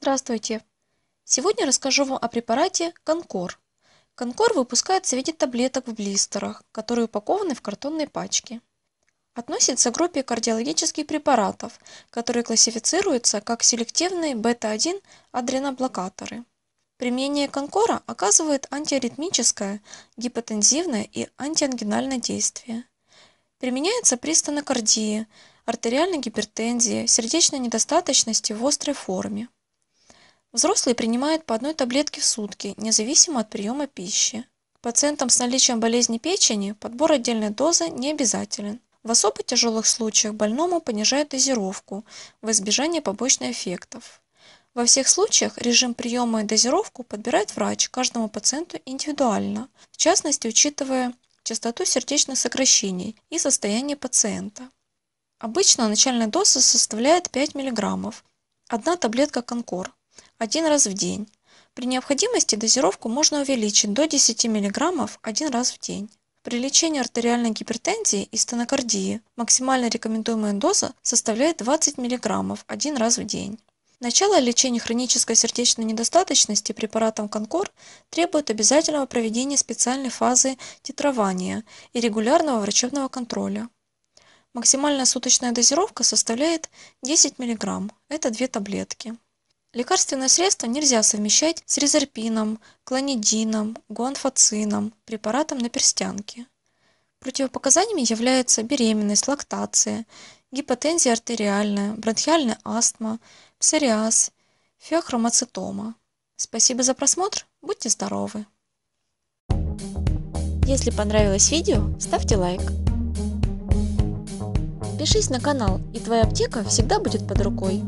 Здравствуйте! Сегодня расскажу вам о препарате Конкор. Конкор выпускается в виде таблеток в блистерах, которые упакованы в картонные пачки. Относится к группе кардиологических препаратов, которые классифицируются как селективные бета-1 адреноблокаторы. Применение конкора оказывает антиаритмическое, гипотензивное и антиангинальное действие. Применяется при стенокардии, артериальной гипертензии, сердечной недостаточности в острой форме. Взрослые принимают по одной таблетке в сутки, независимо от приема пищи. пациентам с наличием болезни печени подбор отдельной дозы не обязателен. В особо тяжелых случаях больному понижают дозировку в избежание побочных эффектов. Во всех случаях режим приема и дозировку подбирает врач каждому пациенту индивидуально, в частности учитывая частоту сердечных сокращений и состояние пациента. Обычно начальная доза составляет 5 мг, одна таблетка конкор один раз в день. При необходимости дозировку можно увеличить до 10 мг один раз в день. При лечении артериальной гипертензии и стенокардии максимально рекомендуемая доза составляет 20 мг один раз в день. Начало лечения хронической сердечной недостаточности препаратом Конкор требует обязательного проведения специальной фазы титрования и регулярного врачебного контроля. Максимальная суточная дозировка составляет 10 мг, это две таблетки. Лекарственные средства нельзя совмещать с резерпином, клонидином, гуанфацином, препаратом на перстянке. Противопоказаниями являются беременность, лактация, гипотензия артериальная, бронхиальная астма, псориаз, феохромоцитома. Спасибо за просмотр, будьте здоровы! Если понравилось видео, ставьте лайк. Пишись на канал, и твоя аптека всегда будет под рукой.